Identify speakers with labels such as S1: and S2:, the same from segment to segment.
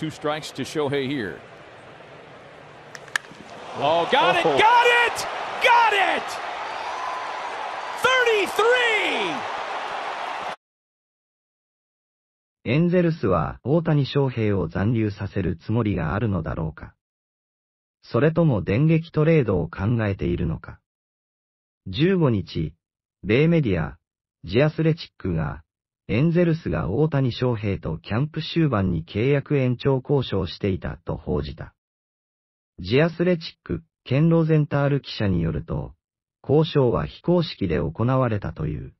S1: Two strikes to Shohei here. Oh, got it, got it, got it! 33! エンゼルスは大谷翔平を残留させるつもりがあるのだろうかそれとも電撃トレードを考えているのか15日、米メディア、ジアスレチックがエンゼルスが大谷翔平とキャンプ終盤に契約延長交渉していたと報じた。ジアスレチック、ケンロゼンタール記者によると、交渉は非公式で行われたという。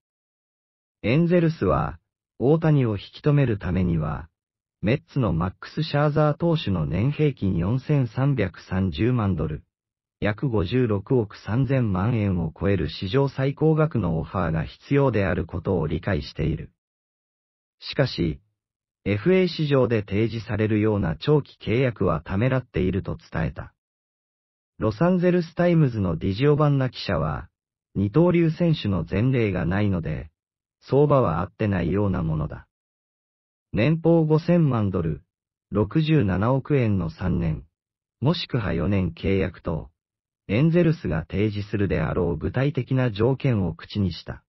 S1: エンゼルスは、大谷を引き止めるためには、メッツのマックス・シャーザー投手の年平均4330万ドル、約56億3000万円を超える史上最高額のオファーが必要であることを理解している。しかし、FA 市場で提示されるような長期契約はためらっていると伝えた。ロサンゼルスタイムズのディジオバンナ記者は、二刀流選手の前例がないので、相場は合ってないようなものだ。年俸5000万ドル、67億円の3年、もしくは4年契約と、エンゼルスが提示するであろう具体的な条件を口にした。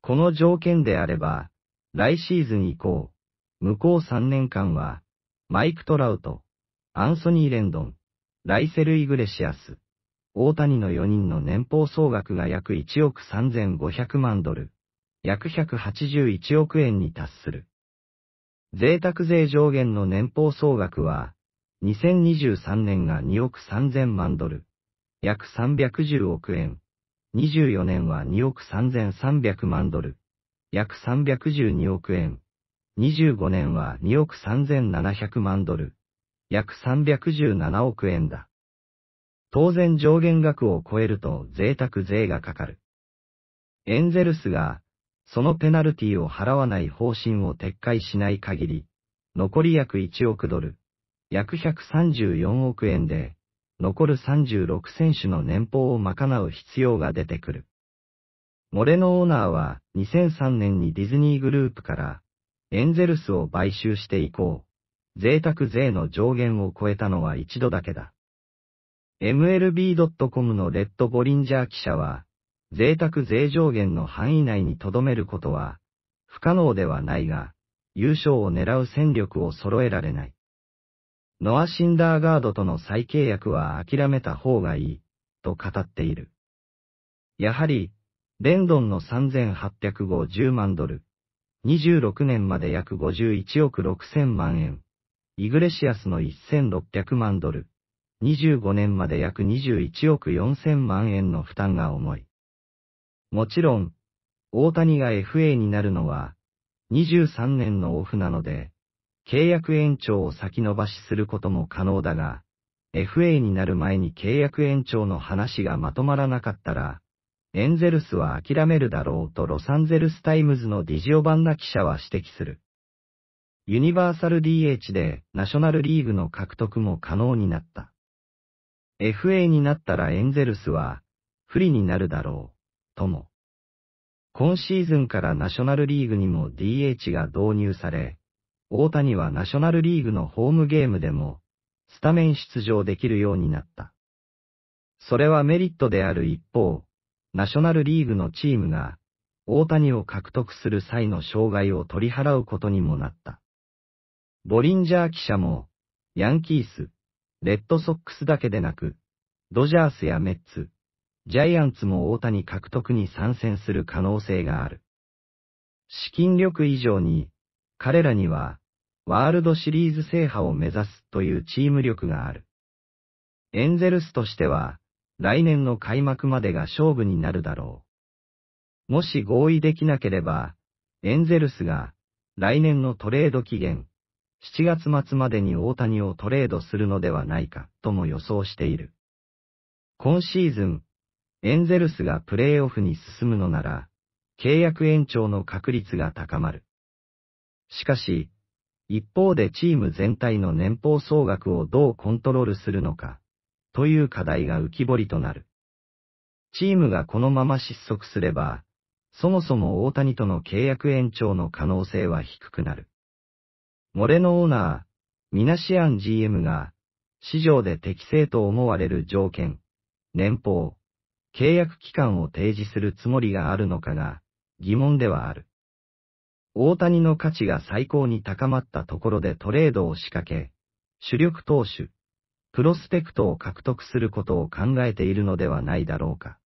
S1: この条件であれば、来シーズン以降、向こう3年間は、マイク・トラウト、アンソニー・レンドン、ライセル・イグレシアス、大谷の4人の年俸総額が約1億3500万ドル、約181億円に達する。贅沢税上限の年俸総額は、2023年が2億3000万ドル、約310億円、24年は2億3300万ドル、約312億円。25年は2億3700万ドル。約317億円だ。当然上限額を超えると贅沢税がかかる。エンゼルスが、そのペナルティを払わない方針を撤回しない限り、残り約1億ドル、約134億円で、残る36選手の年俸を賄う必要が出てくる。モレノオーナーは2003年にディズニーグループからエンゼルスを買収して以降、贅沢税の上限を超えたのは一度だけだ。MLB.com のレッド・ボリンジャー記者は、贅沢税上限の範囲内に留めることは不可能ではないが、優勝を狙う戦力を揃えられない。ノア・シンダーガードとの再契約は諦めた方がいい、と語っている。やはり、レンドンの3 8 5 0万ドル。26年まで約51億6000万円。イグレシアスの1600万ドル。25年まで約21億4000万円の負担が重い。もちろん、大谷が FA になるのは、23年のオフなので、契約延長を先延ばしすることも可能だが、FA になる前に契約延長の話がまとまらなかったら、エンゼルスは諦めるだろうとロサンゼルスタイムズのディジオ版な記者は指摘する。ユニバーサル DH でナショナルリーグの獲得も可能になった。FA になったらエンゼルスは不利になるだろう、とも。今シーズンからナショナルリーグにも DH が導入され、大谷はナショナルリーグのホームゲームでもスタメン出場できるようになった。それはメリットである一方、ナショナルリーグのチームが、大谷を獲得する際の障害を取り払うことにもなった。ボリンジャー記者も、ヤンキース、レッドソックスだけでなく、ドジャースやメッツ、ジャイアンツも大谷獲得に参戦する可能性がある。資金力以上に、彼らには、ワールドシリーズ制覇を目指すというチーム力がある。エンゼルスとしては、来年の開幕までが勝負になるだろう。もし合意できなければ、エンゼルスが、来年のトレード期限、7月末までに大谷をトレードするのではないか、とも予想している。今シーズン、エンゼルスがプレーオフに進むのなら、契約延長の確率が高まる。しかし、一方でチーム全体の年俸総額をどうコントロールするのか、という課題が浮き彫りとなる。チームがこのまま失速すれば、そもそも大谷との契約延長の可能性は低くなる。モレのオーナー、ミナシアン GM が、市場で適正と思われる条件、年俸、契約期間を提示するつもりがあるのかが、疑問ではある。大谷の価値が最高に高まったところでトレードを仕掛け、主力投手、プロスペクトを獲得することを考えているのではないだろうか。